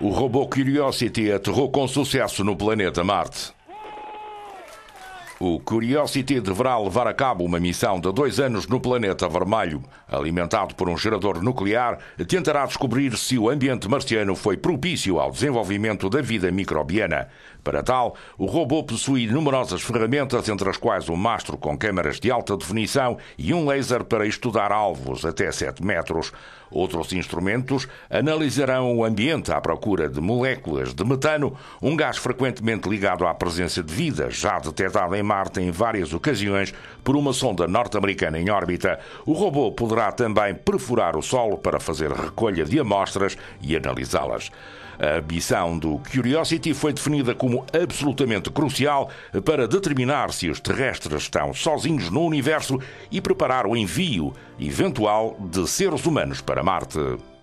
O robô Curiosity aterrou com sucesso no planeta Marte. O Curiosity deverá levar a cabo uma missão de dois anos no planeta vermelho. Alimentado por um gerador nuclear, tentará descobrir se o ambiente marciano foi propício ao desenvolvimento da vida microbiana. Para tal, o robô possui numerosas ferramentas, entre as quais um mastro com câmaras de alta definição e um laser para estudar alvos até 7 metros. Outros instrumentos analisarão o ambiente à procura de moléculas de metano, um gás frequentemente ligado à presença de vida já detectada em Marte em várias ocasiões por uma sonda norte-americana em órbita. O robô poderá também perfurar o solo para fazer recolha de amostras e analisá-las. A missão do Curiosity foi definida como absolutamente crucial para determinar se os terrestres estão sozinhos no universo e preparar o envio eventual de seres humanos para Marte.